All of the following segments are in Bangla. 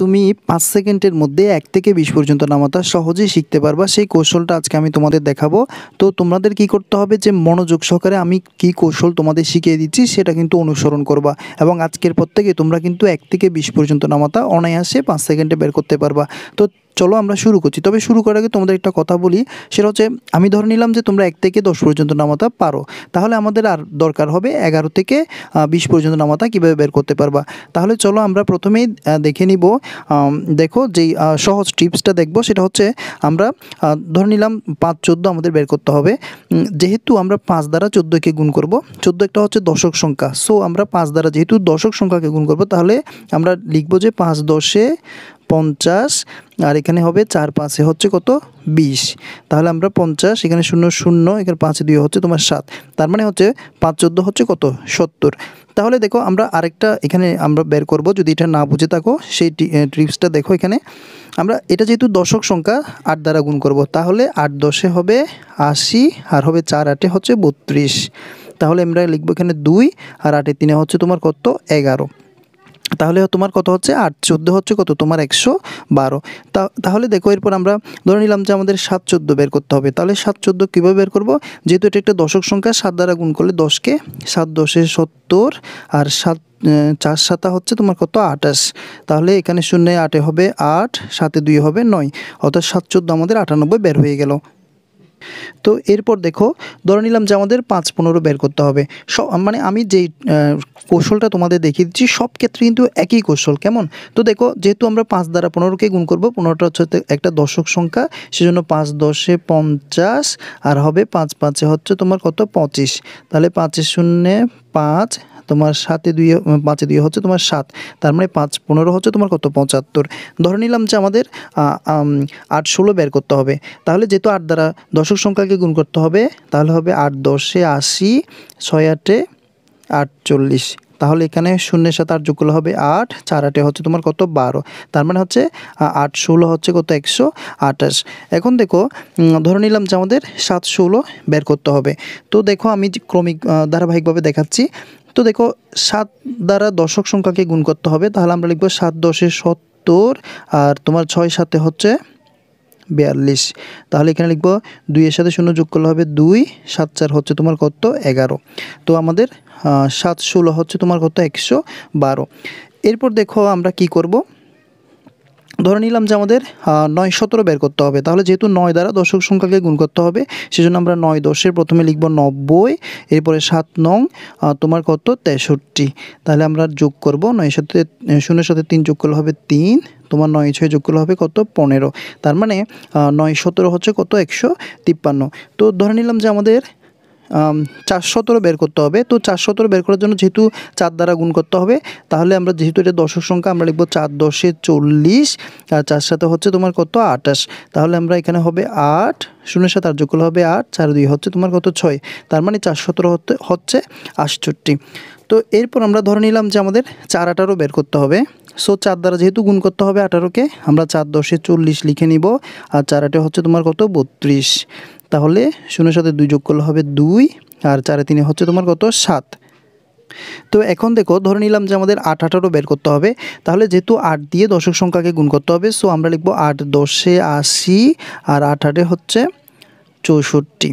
তুমি পাঁচ সেকেন্ডের মধ্যে এক থেকে বিশ পর্যন্ত নামাতা সহজেই শিখতে পারবা সেই কৌশলটা আজকে আমি তোমাদের দেখাবো তো তোমাদের কি করতে হবে যে মনোযোগ সহকারে আমি কি কৌশল তোমাদের শিখিয়ে দিচ্ছি সেটা কিন্তু অনুসরণ করবা এবং আজকের পর থেকে তোমরা কিন্তু এক থেকে বিশ পর্যন্ত নামাতা অনায়াসে পাঁচ সেকেন্ডে বের করতে পারবা তো চলো আমরা শুরু করছি তবে শুরু করার আগে তোমাদের একটা কথা বলি সেটা হচ্ছে আমি ধরে নিলাম যে তোমরা এক থেকে দশ পর্যন্ত নামাতা পারো তাহলে আমাদের আর দরকার হবে এগারো থেকে বিশ পর্যন্ত নামাতা কীভাবে বের করতে পারবা তাহলে চলো আমরা প্রথমেই দেখে নিব দেখো যেই সহজ টিপসটা দেখব সেটা হচ্ছে আমরা ধরে নিলাম পাঁচ চোদ্দো আমাদের বের করতে হবে যেহেতু আমরা পাঁচ দ্বারা চোদ্দোকে গুণ করব চোদ্দো একটা হচ্ছে দশক সংখ্যা সো আমরা পাঁচ দ্বারা যেহেতু দশক সংখ্যাকে গুণ করব তাহলে আমরা লিখব যে পাঁচ দশে পঞ্চাশ আর এখানে হবে চার পাঁচে হচ্ছে কত বিশ তাহলে আমরা পঞ্চাশ এখানে শূন্য শূন্য এখানে পাঁচে দুই হচ্ছে তোমার সাত তার মানে হচ্ছে পাঁচ চোদ্দো হচ্ছে কত সত্তর তাহলে দেখো আমরা আরেকটা এখানে আমরা বের করব যদি এটা না বুঝে থাকো সেই ট্রিপসটা দেখো এখানে আমরা এটা যেহেতু দশক সংখ্যা আট দ্বারা গুণ করব তাহলে আট দশে হবে আশি আর হবে চার আটে হচ্ছে বত্রিশ তাহলে আমরা লিখবো এখানে দুই আর আটে তিনে হচ্ছে তোমার কত এগারো তাহলে তোমার কত হচ্ছে আট চোদ্দো হচ্ছে কত তোমার একশো বারো তাহলে দেখো এরপর আমরা ধরে নিলাম যে আমাদের সাত চোদ্দো বের করতে হবে তাহলে সাত চোদ্দো কীভাবে বের করবো যেহেতু এটা একটা দশক সংখ্যা সাত দ্বারা গুণ করলে দশকে সাত দশে সত্তর আর সাত চার সাতা হচ্ছে তোমার কত আটাশ তাহলে এখানে শূন্য আটে হবে আট সাতে দুই হবে নয় অর্থাৎ সাত চোদ্দো আমাদের আটানব্বই বের হয়ে গেল তো এরপর দেখো ধরে নিলাম যে আমাদের পাঁচ পনেরো বের করতে হবে সব মানে আমি যেই কৌশলটা তোমাদের দেখিয়ে দিচ্ছি সব ক্ষেত্রে কিন্তু একই কৌশল কেমন তো দেখো যেহেতু আমরা পাঁচ দ্বারা পনেরোকে গুণ করব পনেরোটা হচ্ছে একটা দশক সংখ্যা সেজন্য পাঁচ দশে পঞ্চাশ আর হবে পাঁচ পাঁচে হচ্ছে তোমার কত পঁচিশ তাহলে পাঁচে শূন্য পাঁচ তোমার সাতে দুই পাঁচে দুই হচ্ছে তোমার সাত তার মানে পাঁচ পনেরো হচ্ছে তোমার কত পঁচাত্তর ধরে নিলাম যে আমাদের আট ষোলো বের করতে হবে তাহলে যেহেতু আট দ্বারা দশক সংখ্যাকে গুণ করতে হবে তাহলে হবে আট দশে আশি ছয় আটে আটচল্লিশ তাহলে এখানে শূন্যের সাথে আট যোগ করলে হবে আট চার আটে হচ্ছে তোমার কত বারো তার মানে হচ্ছে আট ষোলো হচ্ছে কত একশো আঠাশ এখন দেখো ধরে নিলাম যে আমাদের সাত ষোলো বের করতে হবে তো দেখো আমি ক্রমিক ধারাবাহিকভাবে দেখাচ্ছি তো দেখো সাত দ্বারা দশক সংখ্যাকে গুণ করতে হবে তাহলে আমরা লিখবো সাত দশে সত্তর আর তোমার ছয় সাথে হচ্ছে বিয়াল্লিশ তাহলে এখানে লিখবো দুইয়ের সাথে শূন্য যোগ করলে হবে দুই সাত চার হচ্ছে তোমার কত এগারো তো আমাদের সাত ষোলো হচ্ছে তোমার কত একশো বারো এরপর দেখো আমরা কি করব ধরে নিলাম যে আমাদের নয় সতেরো বের করতে হবে তাহলে যেহেতু নয় দ্বারা দশক সংখ্যাকে গুণ করতে হবে সেজন্য আমরা নয় দশের প্রথমে লিখব নব্বই এরপরে সাত নং তোমার কত তেষট্টি তাহলে আমরা যোগ করব নয় সাথে শূন্যের সাথে তিন যোগ করলে হবে তিন তোমার নয় ছয় যোগ করলে হবে কত পনেরো তার মানে নয় সতেরো হচ্ছে কত একশো তিপ্পান্ন তো ধরে নিলাম যে আমাদের চারশতরও বের করতে হবে তো চারশতরও বের করার জন্য যেহেতু চার দ্বারা গুণ করতে হবে তাহলে আমরা যেহেতু এটা দশক সংখ্যা আমরা লিখবো চার দশে চল্লিশ আর চার সাথে হচ্ছে তোমার কত আটাশ তাহলে আমরা এখানে হবে আট শূন্যের সাথে আর করলে হবে আট চার দুই হচ্ছে তোমার কত ছয় তার মানে সতেরো হতে হচ্ছে আটষট্টি তো এরপর আমরা ধরে নিলাম যে আমাদের চার আটারও বের করতে হবে সো চার দ্বারা যেহেতু গুণ করতে হবে আঠারোকে আমরা চার দশে চল্লিশ লিখে নিব আর চার আটে হচ্ছে তোমার কত বত্রিশ তাহলে শূন্যের সাথে দুই যোগ করলে হবে দুই আর চারে তিনে হচ্ছে তোমার কত সাত তো এখন দেখো ধরে নিলাম যে আমাদের আট আঠারো বের করতে হবে তাহলে যেহেতু আট দিয়ে দশক সংখ্যাকে গুণ করতে হবে সো আমরা লিখবো আট দশে আশি আর আট আটে হচ্ছে চৌষট্টি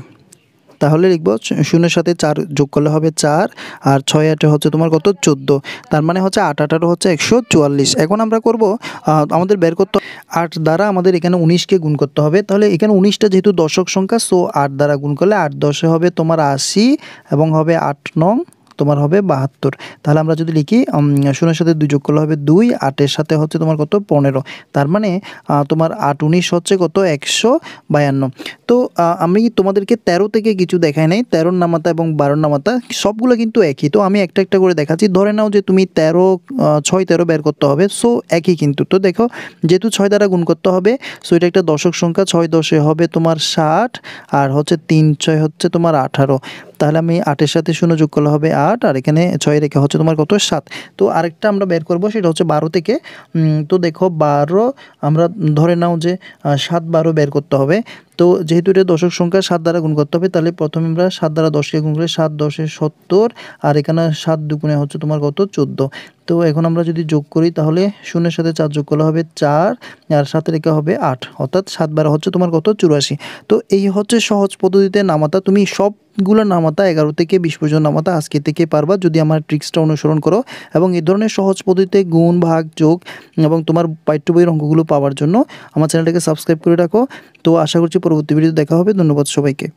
তাহলে লিখবো শূন্যের সাথে চার যোগ করলে হবে চার আর ছয় আটে হচ্ছে তোমার কত চোদ্দো তার মানে হচ্ছে আট আঠারো হচ্ছে একশো চুয়াল্লিশ এখন আমরা করব আমাদের বের করতে আট দ্বারা আমাদের এখানে উনিশকে গুণ করতে হবে তাহলে এখানে উনিশটা যেহেতু দশক সংখ্যা সো আট দ্বারা গুণ করলে আট দশে হবে তোমার আশি এবং হবে আট নং তোমার হবে বাহাত্তর তাহলে আমরা যদি লিখি শূন্যের সাথে দুই যোগ করলে হবে দুই আটের সাথে হচ্ছে তোমার কত পনেরো তার মানে তোমার আট উনিশ হচ্ছে কত একশো বায়ান্ন তো আমি তোমাদেরকে ১৩ থেকে কিছু দেখাই নাই তেরোর নামাতা এবং বারোর নামাতা সবগুলো কিন্তু একই তো আমি একটা একটা করে দেখাচ্ছি ধরে নাও যে তুমি ১৩ ছয় তেরো বের করতে হবে সো একই কিন্তু তো দেখো যেহেতু ছয় দ্বারা গুণ করতে হবে সো এটা একটা দশক সংখ্যা ছয় দশে হবে তোমার ষাট আর হচ্ছে তিন ছয় হচ্ছে তোমার আঠারো তাহলে আমি আটের সাথে শূন্য যোগ করলে হবে আট আর এখানে ছয় রেখে হচ্ছে তোমার কত সাত তো আরেকটা আমরা বের করব সেটা হচ্ছে বারো থেকে তো দেখো বারো আমরা ধরে নাও যে সাত বারো বের করতে হবে তো যেহেতু এটা দশক সংখ্যা সাত দ্বারা গুণ করতে হবে তাহলে প্রথমে আমরা সাত দ্বারা দশকে গুণ করে সাত দশে সত্তর আর এখানে সাত দুগুণে হচ্ছে তোমার কত চোদ্দো তো এখন আমরা যদি যোগ করি তাহলে শূন্যের সাথে চার যোগ করলে হবে চার আর সাথে রেখা হবে আট অর্থাৎ সাত বারো হচ্ছে তোমার কত চুরাশি তো এই হচ্ছে সহজ পদ্ধতিতে নামাতা তুমি সব গুলো নামাতা এগারো থেকে বিশ পর্যন্ত নামাতা আজকে থেকে পারবা যদি আমার ট্রিক্সটা অনুসরণ করো এবং এই ধরনের সহজ পদ্ধতিতে গুণ ভাগ যোগ এবং তোমার পাঠ্য বইয়ের অঙ্কগুলো পাওয়ার জন্য আমার চ্যানেলটাকে সাবস্ক্রাইব করে রাখো তো আশা করছি পরবর্তী ভিডিও দেখা হবে ধন্যবাদ সবাইকে